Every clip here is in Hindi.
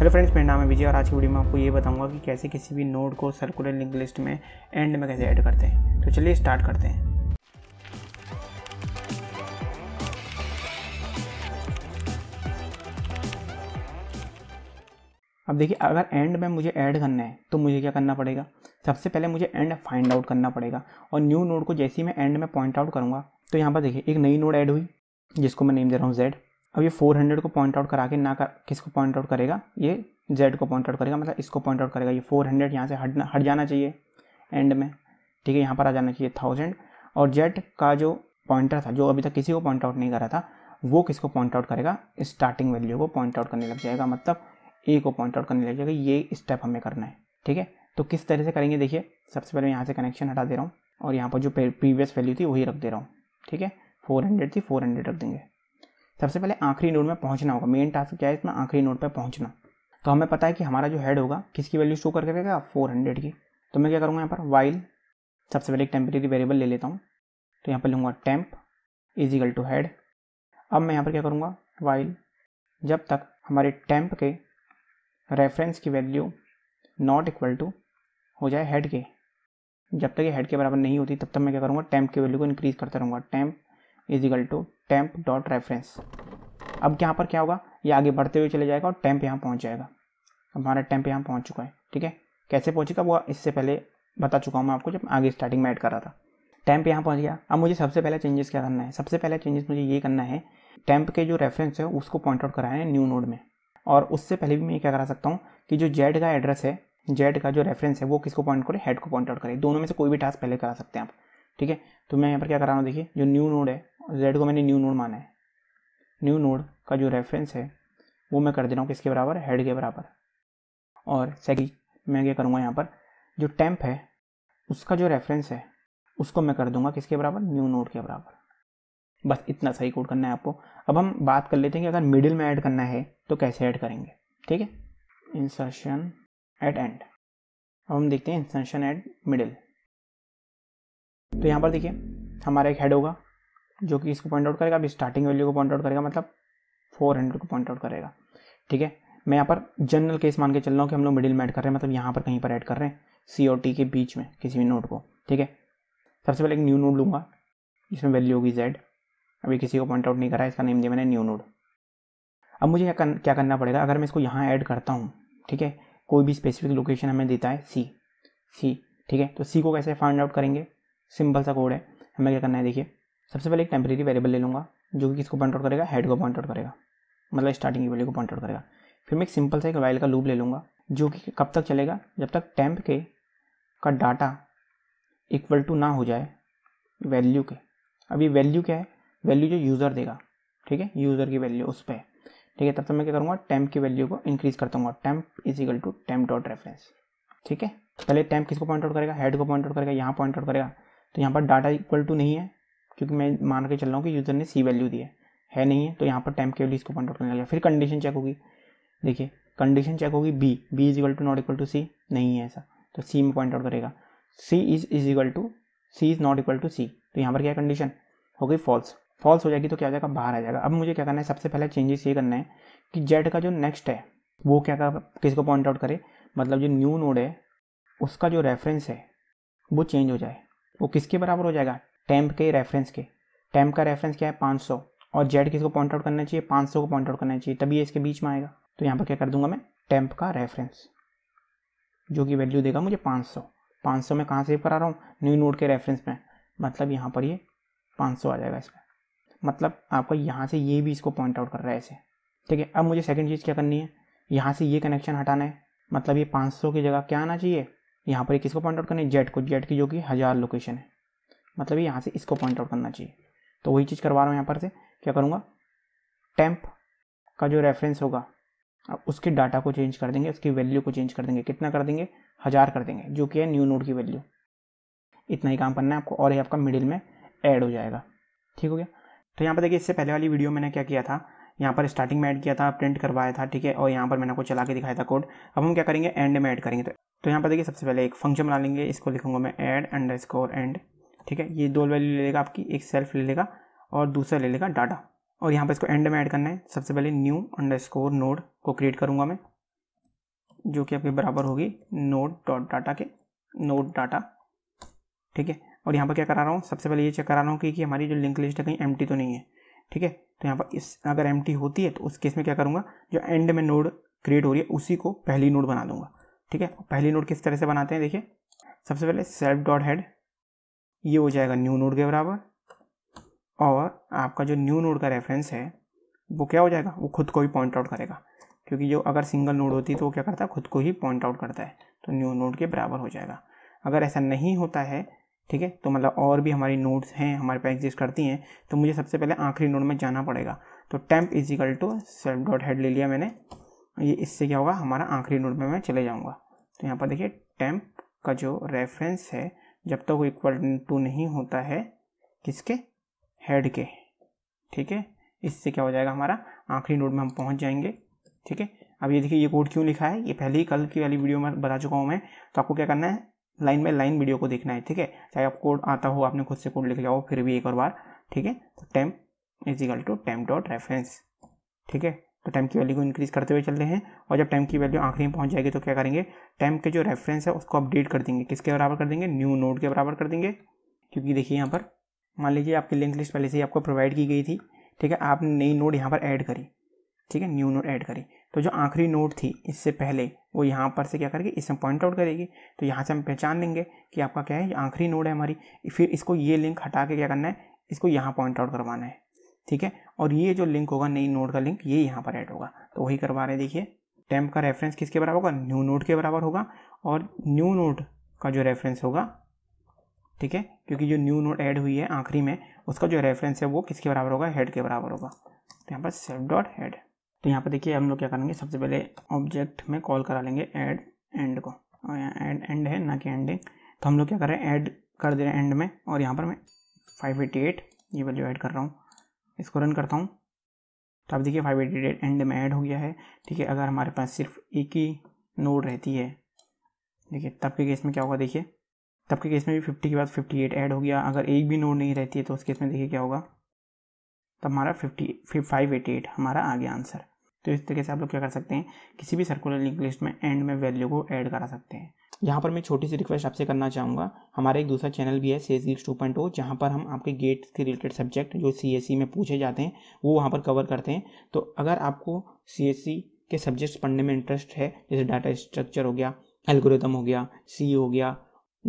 हेलो फ्रेंड्स मेरा नाम है विजय और आज की वीडियो में आपको ये बताऊंगा कि कैसे किसी भी नोड को सर्कुलर लिंक लिस्ट में एंड में कैसे ऐड करते हैं तो चलिए स्टार्ट करते हैं अब देखिए अगर एंड में मुझे ऐड करना है तो मुझे क्या करना पड़ेगा सबसे पहले मुझे एंड फाइंड आउट करना पड़ेगा और न्यू नोड को जैसे ही मैं एंड में पॉइंट आउट करूँगा तो यहाँ पर देखिए एक नई नोड ऐड हुई जिसको मैं नेम दे रहा हूँ जेड अब ये फोर हंड्रेड को पॉइंट आउट करा के ना कर किसको पॉइंट आउट करेगा ये जेड को पॉइंट आउट करेगा मतलब इसको पॉइंट आउट करेगा ये फोर हंड्रेड यहाँ से हटना हट जाना चाहिए एंड में ठीक है यहाँ पर आ जाना चाहिए थाउजेंड और जेड का जो पॉइंटर था जो अभी तक किसी को पॉइंट आउट नहीं करा था वो किसको पॉइंट आउट करेगा स्टार्टिंग वैल्यू को पॉइंट आउट करने लग जाएगा मतलब ए को पॉइंट आउट करने लग जाएगा ये स्टेप हमें करना है ठीक है तो किस तरह से करेंगे देखिए सबसे पहले यहाँ से कनेक्शन हटा दे रहा हूँ और यहाँ पर जो प्रीवियस वैल्यू थी वही रख दे रहा हूँ ठीक है फोर हंड्रेड थी फोर हंड्रेड रख देंगे सबसे पहले आखिरी नोड में पहुंचना होगा मेन टास्क क्या है इसमें आखिरी नोड पर पहुंचना तो हमें पता है कि हमारा जो हेड होगा किसकी वैल्यू शो कर करेगा फोर हंड्रेड की तो मैं क्या करूँगा यहाँ पर वाइल सबसे पहले एक टेम्परेरी वेरिएबल ले लेता हूँ तो यहाँ पर लूँगा टेम्प इजिकल टू हेड अब मैं यहाँ पर क्या करूँगा वाइल जब तक हमारे टेम्प के रेफरेंस की वैल्यू नॉट इक्वल टू हो जाए हेड के जब तक ये हेड के बराबर नहीं होती तब तक मैं क्या करूँगा टेम्प की वैल्यू को इंक्रीज़ करता रहूँगा temp is equal to temp dot reference अब यहाँ पर क्या होगा ये आगे बढ़ते हुए चले जाएगा और टेम्प यहाँ पहुँच जाएगा अब हमारा टेम्प यहाँ पहुँच चुका है ठीक है कैसे पहुँचेगा वो इससे पहले बता चुका हूँ मैं आपको जब आगे स्टार्टिंग में ऐड कर रहा था टेम्प यहाँ पहुँच गया अब मुझे सबसे पहले चेंजेस क्या करना है सबसे पहला चेंजेस मुझे ये करना है टेम्प के जो रेफरेंस है उसको पॉइंट आउट कराना है न्यू नोड में और उससे पहले भी मैं क्या करा सकता हूँ कि जो जेड का एड्रेस है जेड का जो रेफरेंस है वो किसको पॉइंट करे हेड को पॉइंट आउट करे दोनों में से कोई भी टास्क पहले करा सकते हैं आप ठीक है तो मैं यहाँ पर क्या करा रहा हूँ देखिए जो न्यू नोड है जेड को मैंने न्यू नोड माना है न्यू नोड का जो रेफरेंस है वो मैं कर दे रहा हूँ किसके बराबर हेड के बराबर और सेकंड मैं क्या करूँगा यहाँ पर जो टेम्प है उसका जो रेफरेंस है उसको मैं कर दूंगा किसके बराबर न्यू नोड के बराबर बस इतना सही कोड करना है आपको अब हम बात कर लेते हैं कि अगर मिडिल में ऐड करना है तो कैसे ऐड करेंगे ठीक है इंसर्शन एट एंड अब हम देखते हैं इंसर्शन एट मिडिल तो यहाँ पर देखिए हमारा एक हेड होगा जो कि इसको पॉइंट आउट करेगा अभी स्टार्टिंग वैल्यू को पॉइंट आउट करेगा मतलब फोर हंड्रेड को पॉइंट आउट करेगा ठीक है मैं यहाँ पर जनरल केस मान के चल रहा हूँ कि हम लोग मिडिल में ऐड कर रहे हैं मतलब यहाँ पर कहीं पर ऐड कर रहे हैं सी और टी के बीच में किसी भी नोट को ठीक है सबसे पहले एक न्यू नोट लूँगा जिसमें वैल्यू होगी जेड अभी किसी को पॉइंट आउट नहीं करा इसका नेम दिया मैंने न्यू नोट अब मुझे क्या करना पड़ेगा अगर मैं इसको यहाँ ऐड करता हूँ ठीक है कोई भी स्पेसिफिक लोकेशन हमें देता है सी सी ठीक है तो सी को कैसे फाइंड आउट करेंगे सिंपल सा कोड है हमें क्या करना है देखिए सबसे पहले एक टेम्प्रेरी वेरिएबल ले लूँगा जो कि किसको पॉइंट आउट करेगा हेड को पॉइंट आउट करेगा मतलब स्टार्टिंग की वैल्यू को पॉइंट आउट करेगा फिर मैं एक सिंपल सा एक वाइल का लूप ले लूँगा जो कि कब तक चलेगा जब तक टेम्प के का डाटा इक्वल टू ना हो जाए वैल्यू के अब ये वैल्यू क्या है वैल्यू जो यूज़र देगा ठीक है यूज़र की वैल्यू उस पर ठीक है तब तक मैं क्या करूँगा टेम्प की वैल्यू को इंक्रीज़ करता हूँ temp is equal to temp dot reference ठीक है पहले टेम्प किसको पॉइंट आउट करेगा हेड को पॉइंट आउट करेगा यहाँ पॉइंट आउट करेगा तो यहाँ पर डाटा इक्वल टू नहीं है क्योंकि मैं मान के चल रहा हूँ कि यूज़र ने सी वैल्यू दी है नहीं है तो यहाँ पर टाइम केवली इसको पॉइंट आउट करने लगा फिर कंडीशन चेक होगी देखिए कंडीशन चेक होगी B B is equal to not equal to C नहीं है ऐसा तो सी में पॉइंट आउट करेगा C is is equal to C is not equal to C तो यहाँ पर क्या कंडीशन हो गई फॉल्स फॉल्स हो जाएगी तो क्या जाएगा बाहर आ जाएगा अब मुझे क्या करना है सबसे पहले चेंजेस ये करना है कि जेड का जो नेक्स्ट है वो क्या कर किसको पॉइंट आउट करे मतलब जो न्यू नोड है उसका जो रेफरेंस है वो चेंज हो जाए वो किसके बराबर हो जाएगा टैम्प के रेफरेंस के टेम्प का रेफरेंस क्या है 500 और जेड किसको पॉइंट आउट करना चाहिए 500 को पॉइंट आउट करना चाहिए तभी ये इसके बीच में आएगा तो यहाँ पर क्या कर दूंगा मैं टेम्प का रेफरेंस जो कि वैल्यू देगा मुझे 500 500 में कहाँ सेव करा रहा हूँ न्यू नोड के रेफरेंस में मतलब यहाँ पर ये पाँच सौ आ जाएगा इसमें मतलब आपका यहाँ से ये भी इसको पॉइंट आउट कर रहा है ऐसे ठीक है अब मुझे सेकेंड चीज़ क्या करनी है यहाँ से ये कनेक्शन हटाना है मतलब ये सौ की जगह क्या आना चाहिए यहाँ पर किसको पॉइंट आउट करना है जेड को जेट की जो कि हज़ार लोकेशन है मतलब यहाँ से इसको पॉइंट आउट करना चाहिए तो वही चीज़ करवा रहा हूँ यहाँ पर से क्या करूँगा टेम्प का जो रेफरेंस होगा अब उसके डाटा को चेंज कर देंगे उसकी वैल्यू को चेंज कर देंगे कितना कर देंगे हज़ार कर देंगे जो कि है न्यू नोड की वैल्यू इतना ही काम करना है आपको और ये आपका मिडिल में ऐड हो जाएगा ठीक हो गया तो यहाँ पर देखिए इससे पहले वाली वीडियो मैंने क्या किया था यहाँ पर स्टार्टिंग में ऐड किया था प्रिंट करवाया था ठीक है और यहाँ पर मैंने आपको चला के दिखाया था कोड अब हम क्या करेंगे एंड में ऐड करेंगे तो, यहाँ पर देखिए सबसे पहले एक फंक्शन बना लेंगे इसको लिखूंगा मैं ऐड अंडर स्कोर एंड ठीक है ये दो वैल्यू ले लेगा आपकी एक सेल्फ ले लेगा और दूसरा ले लेगा डाटा और यहाँ पर इसको एंड में ऐड करना है सबसे पहले न्यू अंडर स्कोर नोड को क्रिएट करूँगा मैं जो कि आपके बराबर होगी नोड डॉट डाटा के नोड डाटा ठीक है और यहाँ पर क्या करा रहा हूँ सबसे पहले ये चेक करा रहा हूँ कि, कि हमारी जो लिंक लिस्ट है कहीं एम तो नहीं है ठीक है तो यहाँ पर इस अगर एम होती है तो उस केस में क्या करूँगा जो एंड में नोड क्रिएट हो रही है उसी को पहली नोड बना दूंगा ठीक है पहली नोड किस तरह से बनाते हैं देखिए सबसे पहले सेल्फ डॉट हेड ये हो जाएगा न्यू नोड के बराबर और आपका जो न्यू नोड का रेफरेंस है वो क्या हो जाएगा वो खुद को ही पॉइंट आउट करेगा क्योंकि जो अगर सिंगल नोड होती है तो वो क्या करता है खुद को ही पॉइंट आउट करता है तो न्यू नोड के बराबर हो जाएगा अगर ऐसा नहीं होता है ठीक है तो मतलब और भी हमारी नोड्स हैं हमारे पास एग्जिस्ट करती हैं तो मुझे सबसे पहले आखिरी नोड में जाना पड़ेगा तो टेम्प is equal to self dot head ले लिया मैंने ये इससे क्या होगा हमारा आखिरी नोड में मैं चले जाऊँगा तो यहाँ पर देखिए टेम्प का जो रेफरेंस है जब तक वो इक्वल टू नहीं होता है किसके हेड के ठीक है इससे क्या हो जाएगा हमारा आखिरी नोड में हम पहुंच जाएंगे ठीक है अब ये देखिए ये कोड क्यों लिखा है ये पहले ही कल की वाली वीडियो में बता चुका हूँ मैं तो आपको क्या करना है लाइन बाई लाइन वीडियो को देखना है ठीक है चाहे आप कोड आता हो आपने खुद से कोड लिख लिया हो फिर भी एक और बार ठीक है तो टेम इजिकल टू टेम डॉट रेफरेंस ठीक है तो टाइम की वैल्यू को इंक्रीज़ करते हुए चल रहे हैं और जब टाइम की वैल्यू आखिरी में पहुंच जाएगी तो क्या करेंगे टाइम के जो रेफरेंस है उसको अपडेट कर देंगे किसके बराबर कर देंगे न्यू नोड के बराबर कर देंगे क्योंकि देखिए यहाँ पर मान लीजिए आपकी लिंक लिस्ट पहले से ही आपको प्रोवाइड की गई थी ठीक है आपने नई नोड यहाँ पर ऐड करी ठीक है न्यू नोड ऐड करी तो जो आखिरी नोड थी इससे पहले वो यहाँ पर से क्या करेगी इसमें पॉइंट आउट करेगी तो यहाँ से हम पहचान लेंगे कि आपका क्या है ये आखिरी नोड है हमारी फिर इसको ये लिंक हटा के क्या करना है इसको यहाँ पॉइंट आउट करवाना है ठीक है और ये जो लिंक होगा नई नोट का लिंक ये यहाँ पर ऐड होगा तो वही करवा रहे हैं देखिए टेम्प का रेफरेंस किसके बराबर होगा न्यू नोट के बराबर होगा और न्यू नोट का जो रेफरेंस होगा ठीक है क्योंकि जो न्यू नोट ऐड हुई है आखिरी में उसका जो रेफरेंस है वो किसके बराबर होगा हेड के बराबर होगा तो यहाँ पर सेल्फ डॉट हेड तो यहाँ पर देखिए हम लोग क्या करेंगे सबसे पहले ऑब्जेक्ट में कॉल करा लेंगे ऐड एंड को और यहाँ एड एंड है ना कि एंडिंग तो हम लोग क्या कर रहे हैं ऐड कर दे रहे हैं एंड में और यहाँ पर मैं 588 ये वैल्यू ऐड कर रहा हूँ इसको रन करता हूँ तो आप देखिए फाइव एटी एट एंड में ऐड हो गया है ठीक है अगर हमारे पास सिर्फ एक ही नोड रहती है देखिए तब के केस में क्या होगा देखिए तब के केस में भी फिफ्टी के बाद फिफ्टी एट ऐड हो गया अगर एक भी नोड नहीं रहती है तो उस केस में देखिए क्या होगा तब तो हमारा फिफ्टी फाइव एटी एट हमारा आ गया आंसर तो इस तरीके से आप लोग क्या कर सकते हैं किसी भी सर्कुलर लिंक लिस्ट में एंड में वैल्यू को ऐड करा सकते हैं यहाँ पर मैं छोटी सी रिक्वेस्ट आपसे करना चाहूँगा हमारा एक दूसरा चैनल भी है सी गिल्स टू पॉइंट जहाँ पर हम आपके गेट के रिलेटेड सब्जेक्ट जो सी e में पूछे जाते हैं वो वहाँ पर कवर करते हैं तो अगर आपको सी e के सब्जेक्ट्स पढ़ने में इंटरेस्ट है जैसे डाटा स्ट्रक्चर हो गया एल्गोरिदम हो गया सी e हो गया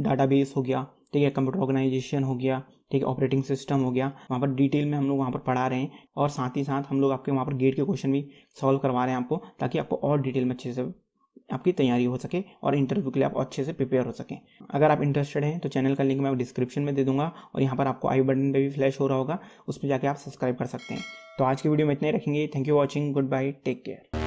डाटा हो गया ठीक है कंप्यूटर ऑर्गेनाइजेशन हो गया ठीक है ऑपरेटिंग सिस्टम हो गया वहाँ पर डिटेल में हम लोग वहाँ पर पढ़ा रहे हैं और साथ ही साथ हम लोग आपके वहाँ पर गेट के क्वेश्चन भी सॉल्व करवा रहे हैं आपको ताकि आपको और डिटेल में अच्छे से आपकी तैयारी हो सके और इंटरव्यू के लिए आप अच्छे से प्रिपेयर हो सकें अगर आप इंटरेस्टेड हैं तो चैनल का लिंक मैं डिस्क्रिप्शन में दे दूंगा और यहाँ पर आपको आई बटन पर भी फ्लैश हो रहा होगा उस पर जाकर आप सब्सक्राइब कर सकते हैं तो आज की वीडियो में इतने रखेंगे thank you watching goodbye take care